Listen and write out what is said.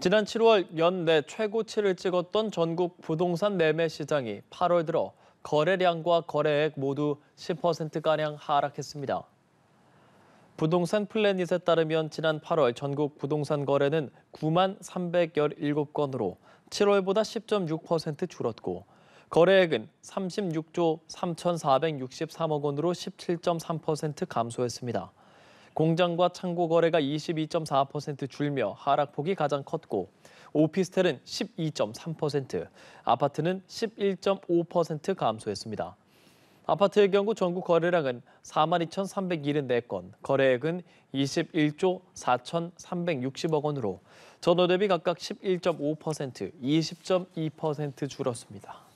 지난 7월 연내 최고치를 찍었던 전국 부동산 매매 시장이 8월 들어 거래량과 거래액 모두 10%가량 하락했습니다. 부동산 플래닛에 따르면 지난 8월 전국 부동산 거래는 9만 317건으로 7월보다 10.6% 줄었고 거래액은 36조 3,463억 원으로 17.3% 감소했습니다. 공장과 창고 거래가 22.4% 줄며 하락폭이 가장 컸고 오피스텔은 12.3%, 아파트는 11.5% 감소했습니다. 아파트의 경우 전국 거래량은 42,374건, 거래액은 21조 4,360억 원으로 전월 대비 각각 11.5%, 20.2% 줄었습니다.